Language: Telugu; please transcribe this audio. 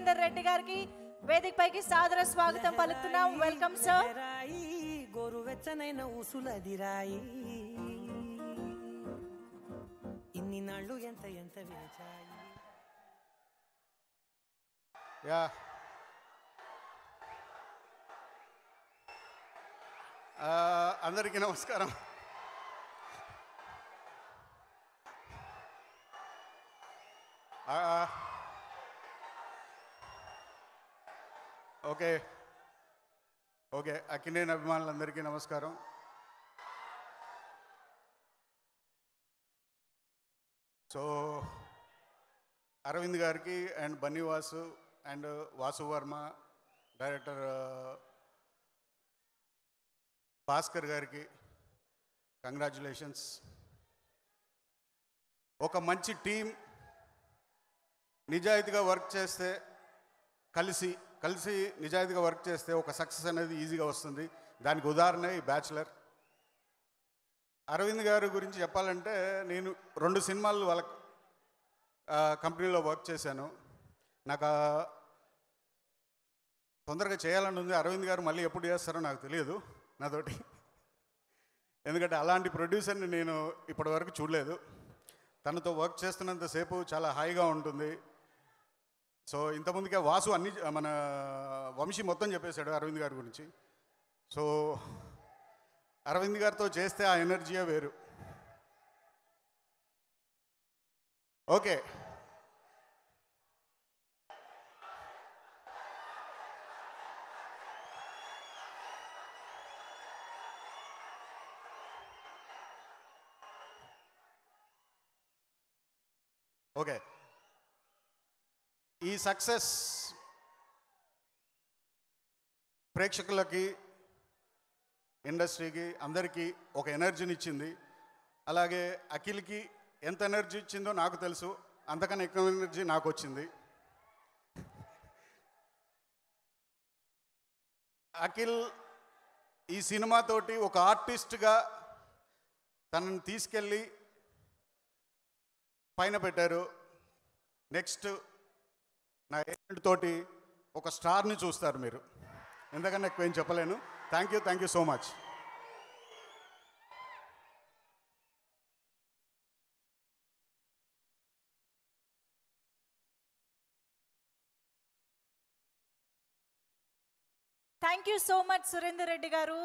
జితేందర్ రెడ్డి గారికి వేదిక పైకి సాదర స్వాగతం పలుకుతున్నాం వెల్కమ్ సార్ గోరువెచ్చనైన ఉసులదిరాయి ఇన్ని నాళ్ళు ఎంత ఎంత వేచాయి యా అందరికీ నమస్కారం ఆ ఓకే ఓకే అక్కినేని అభిమానులందరికీ నమస్కారం సో అరవింద్ గారికి and Bunny Vasu and Vasu Varma director Bhaskar గారికి కంగ్రాచులేషన్స్ ఒక మంచి టీం నిజాయితీగా వర్క్ చేస్తే కలిసి కలిసి నిజాయితీగా వర్క్ చేస్తే ఒక సక్సెస్ అనేది ఈజీగా వస్తుంది దానికి ఉదాహరణ ఈ బ్యాచులర్ అరవింద్ గారి గురించి చెప్పాలంటే నేను రెండు సినిమాలు వాళ్ళ కంపెనీలో వర్క్ చేశాను నాకు తొందరగా చేయాలని ఉంది అరవింద్ గారు మళ్ళీ ఎప్పుడు చేస్తారో నాకు తెలియదు నాతోటి ఎందుకంటే అలాంటి ప్రొడ్యూసర్ని నేను ఇప్పటివరకు చూడలేదు తనతో వర్క్ చేస్తున్నంతసేపు చాలా హాయిగా ఉంటుంది సో ఇంతకుముందుకే వాసు అన్ని మన వంశీ మొత్తం చెప్పేశాడు అరవింద్ గారి గురించి సో అరవింద్ గారితో చేస్తే ఆ ఎనర్జీయే వేరు ఓకే ఓకే ఈ సక్సెస్ ప్రేక్షకులకి ఇండస్ట్రీకి అందరికీ ఒక ఎనర్జీని ఇచ్చింది అలాగే అఖిల్కి ఎంత ఎనర్జీ ఇచ్చిందో నాకు తెలుసు అంతకన్నా ఎక్కువ ఎనర్జీ నాకు వచ్చింది అఖిల్ ఈ సినిమాతోటి ఒక ఆర్టిస్ట్గా తనని తీసుకెళ్ళి పైన పెట్టారు నెక్స్ట్ నా ఏజెంట్ తోటి ఒక స్టార్ని చూస్తారు మీరు ఎందుకంటే నాకు ఏం చెప్పలేను thank you thank you so much thank you so much Surender Reddy గారు